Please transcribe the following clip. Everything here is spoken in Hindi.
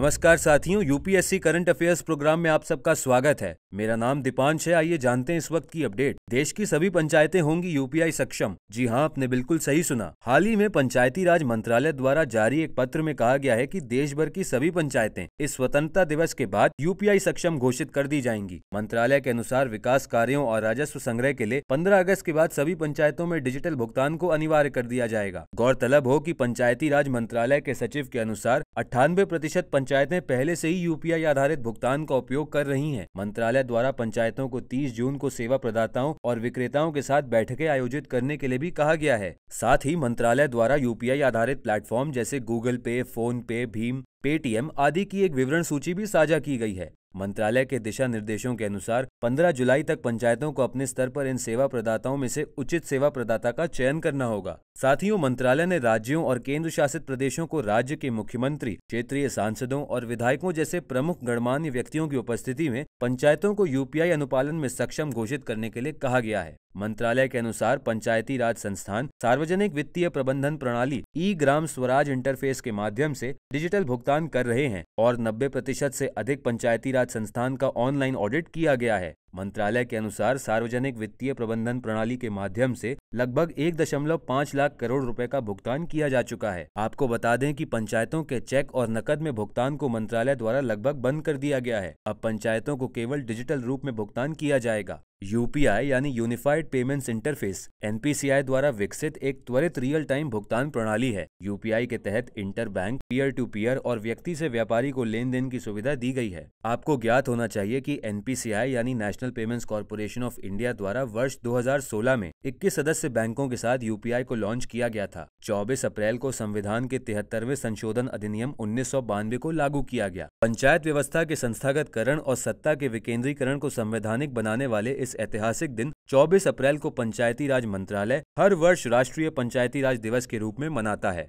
नमस्कार साथियों यूपीएससी करंट अफेयर्स प्रोग्राम में आप सबका स्वागत है मेरा नाम दीपांश है आइए जानते हैं इस वक्त की अपडेट देश की सभी पंचायतें होंगी यूपीआई सक्षम जी हाँ आपने बिल्कुल सही सुना हाल ही में पंचायती राज मंत्रालय द्वारा जारी एक पत्र में कहा गया है कि देश भर की सभी पंचायतें इस स्वतंत्रता दिवस के बाद यू सक्षम घोषित कर दी जाएंगी मंत्रालय के अनुसार विकास कार्यो और राजस्व संग्रह के लिए पंद्रह अगस्त के बाद सभी पंचायतों में डिजिटल भुगतान को अनिवार्य कर दिया जाएगा गौरतलब हो की पंचायती राज मंत्रालय के सचिव के अनुसार अठानवे प्रतिशत पंचायतें पहले से ही यूपीआई आधारित भुगतान का उपयोग कर रही हैं। मंत्रालय द्वारा पंचायतों को 30 जून को सेवा प्रदाताओं और विक्रेताओं के साथ बैठकें आयोजित करने के लिए भी कहा गया है साथ ही मंत्रालय द्वारा यूपीआई आधारित प्लेटफॉर्म जैसे गूगल पे फोन पे भीम पेटीएम आदि की एक विवरण सूची भी साझा की गई है मंत्रालय के दिशा निर्देशों के अनुसार 15 जुलाई तक पंचायतों को अपने स्तर पर इन सेवा प्रदाताओं में से उचित सेवा प्रदाता का चयन करना होगा साथ ही मंत्रालय ने राज्यों और केंद्र शासित प्रदेशों को राज्य के मुख्यमंत्री क्षेत्रीय सांसदों और विधायकों जैसे प्रमुख गणमान्य व्यक्तियों की उपस्थिति में पंचायतों को यूपीआई अनुपालन में सक्षम घोषित करने के लिए कहा गया है मंत्रालय के अनुसार पंचायती राज संस्थान सार्वजनिक वित्तीय प्रबंधन प्रणाली ई ग्राम स्वराज इंटरफेस के माध्यम से डिजिटल भुगतान कर रहे हैं और 90 प्रतिशत से अधिक पंचायती राज संस्थान का ऑनलाइन ऑडिट किया गया है मंत्रालय के अनुसार सार्वजनिक वित्तीय प्रबंधन प्रणाली के माध्यम से लगभग एक दशमलव पाँच लाख करोड़ रुपए का भुगतान किया जा चुका है आपको बता दें कि पंचायतों के चेक और नकद में भुगतान को मंत्रालय द्वारा लगभग बंद कर दिया गया है अब पंचायतों को केवल डिजिटल रूप में भुगतान किया जाएगा यूपीआई यानी यूनिफाइड पेमेंट्स इंटरफेस एनपीसीआई द्वारा विकसित एक त्वरित रियल टाइम भुगतान प्रणाली है यूपीआई के तहत inter bank peer to peer और व्यक्ति से व्यापारी को लेन देन की सुविधा दी गई है आपको ज्ञात होना चाहिए कि एनपीसीआई यानी national national payments corporation of India द्वारा वर्ष 2016 में 21 सदस्य बैंकों के साथ यू को लॉन्च किया गया था 24 अप्रैल को संविधान के तिहत्तरवे संशोधन अधिनियम उन्नीस को लागू किया गया पंचायत व्यवस्था के संस्थागत करण और सत्ता के विकेंद्रीकरण को संवैधानिक बनाने वाले इस ऐतिहासिक दिन 24 अप्रैल को पंचायती राज मंत्रालय हर वर्ष राष्ट्रीय पंचायती राज दिवस के रूप में मनाता है